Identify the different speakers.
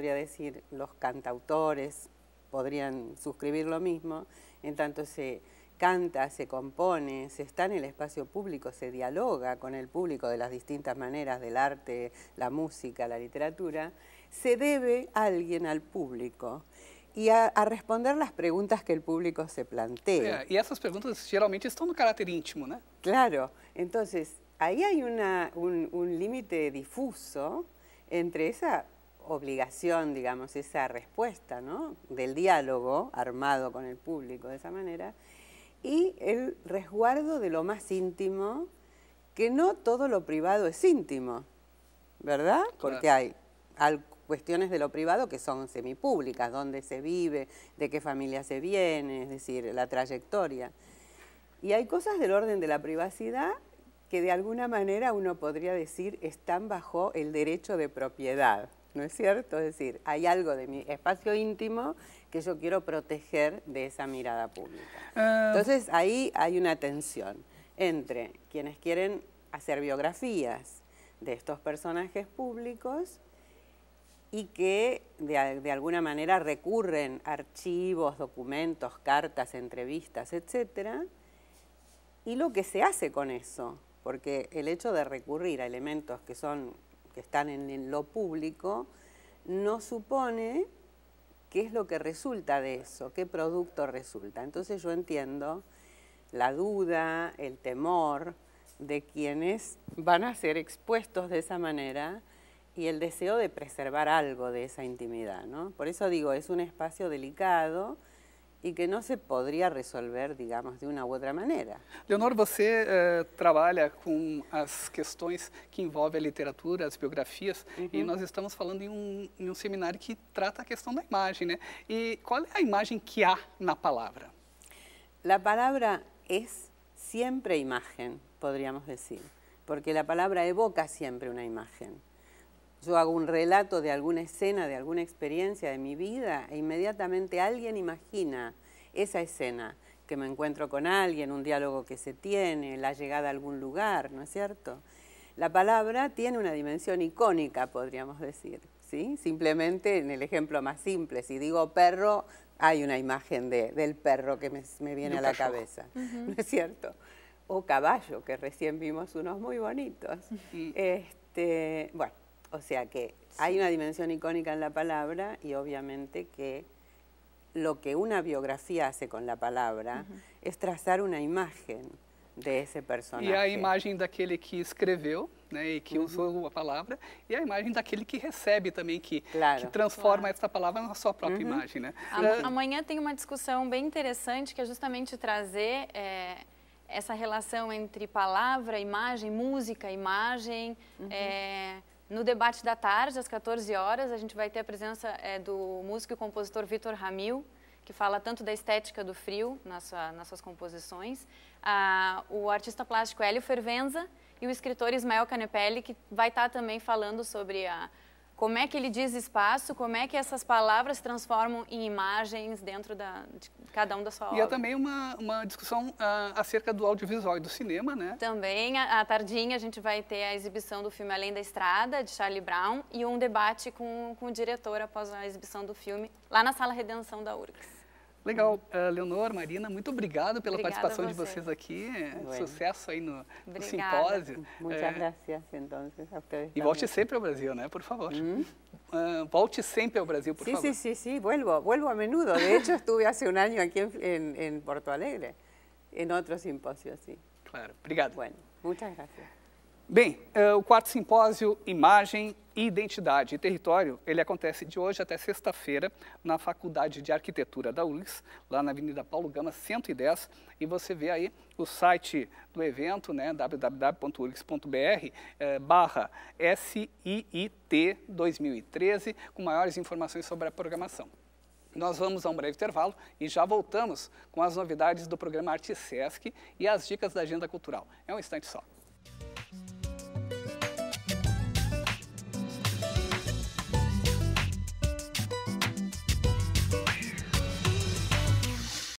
Speaker 1: podría decir los cantautores podrían suscribir lo mismo, en tanto se canta, se compone, se está en el espacio público, se dialoga con el público de las distintas maneras del arte, la música, la literatura, se debe alguien al público y a, responder las preguntas que el público se plantea.
Speaker 2: y esas preguntas generalmente están de carácter íntimo, ¿no?
Speaker 1: Claro, entonces ahí hay una, un límite difuso entre esa obligación, digamos, esa respuesta ¿no? del diálogo armado con el público de esa manera, y el resguardo de lo más íntimo, que no todo lo privado es íntimo, ¿verdad? Porque hay, hay, cuestiones de lo privado que son semipúblicas, dónde se vive, de qué familia se viene, es decir, la trayectoria. Y hay cosas del orden de la privacidad que de alguna manera uno podría decir están bajo el derecho de propiedad. ¿no es cierto? Es decir, hay algo de mi espacio íntimo que yo quiero proteger de esa mirada pública. Ah. Entonces ahí hay una tensión entre quienes quieren hacer biografías de estos personajes públicos y que de, alguna manera recurren archivos, documentos, cartas, entrevistas, etcétera, y lo que se hace con eso, porque el hecho de recurrir a elementos que son que están en, lo público, no supone qué es lo que resulta de eso, qué producto resulta. Entonces yo entiendo la duda, el temor de quienes van a ser expuestos de esa manera y el deseo de preservar algo de esa intimidad. ¿no? Por eso digo, es un espacio delicado y que no se podría resolver, digamos, de una u otra manera.
Speaker 2: Leonor, você eh, trabaja con las as questões que envolven a literatura, as biografías, y e nosotros estamos hablando em un um, em um seminario
Speaker 1: que trata a questão da imagem, né? E cuál é a imagen que há na palabra? La palabra es siempre imagen, podríamos decir, porque la palabra evoca siempre una imagen yo hago un relato de alguna escena, de alguna experiencia de mi vida, e inmediatamente alguien imagina esa escena, que me encuentro con alguien, un diálogo que se tiene, la llegada a algún lugar, ¿no es cierto? La palabra tiene una dimensión icónica, podríamos decir, ¿sí? Simplemente en el ejemplo más simple, si digo perro, hay una imagen de, del perro que me, me viene a la cabeza, ¿no es cierto? O caballo, que recién vimos unos muy bonitos. Este, bueno, O sea que sí. hay una dimensión icónica en la palabra y obviamente que lo que una biografía hace con la palabra uh -huh. es trazar una imagen de ese personaje. E a imagem
Speaker 2: daquele que escreveu, né, e que uhum. usou a palavra, e a imagem daquele que recebe também, que, claro. que transforma claro. essa palavra na sua própria uhum. imagem. Né? É.
Speaker 3: amanhã tem uma discussão bem interessante, que é justamente trazer é, essa relação entre palavra, imagem, música, imagem, uhum. é, no debate da tarde, às 14 horas, a gente vai ter a presença é, do músico e compositor Vitor Ramil, que fala tanto da estética do frio sua, nas suas composições, ah, o artista plástico Hélio Fervenza e o escritor Ismael Canepelli, que vai estar tá também falando sobre a, como é que ele diz espaço, como é que essas palavras transformam em imagens dentro da, de cada um da sua e é obra. E é também
Speaker 2: uma, uma discussão uh, acerca do audiovisual e do cinema, né?
Speaker 3: Também, à tardinha, a gente vai ter a exibição do filme Além da Estrada, de Charlie Brown, e um debate com, com o diretor após a exibição do filme, lá na Sala Redenção da URGS.
Speaker 2: Legal. Uh, Leonor, Marina, muito obrigado pela Obrigada participação de vocês aqui. Bueno. Sucesso aí no, no simpósio. Muito obrigado.
Speaker 1: Eh, gracias, E volte
Speaker 2: sempre ao Brasil, né? Por favor. Hum? Uh, volte sempre
Speaker 1: ao Brasil, por sí, favor. Sim, sim, sim, sim. Vuelvo, vuelvo a menudo. De hecho, estuve hace um ano aqui em Porto Alegre, em outro simpósio, sim. Claro. Obrigado. Bueno, muchas gracias.
Speaker 2: Bem, é, o quarto simpósio Imagem, Identidade e Território, ele acontece de hoje até sexta-feira na Faculdade de Arquitetura da URGS, lá na Avenida Paulo Gama 110, e você vê aí o site do evento, né, www.urgs.br é, barra SIIT 2013, com maiores informações sobre a programação. Nós vamos a um breve intervalo e já voltamos com as novidades do programa Arte Sesc e as dicas da agenda cultural. É um instante só.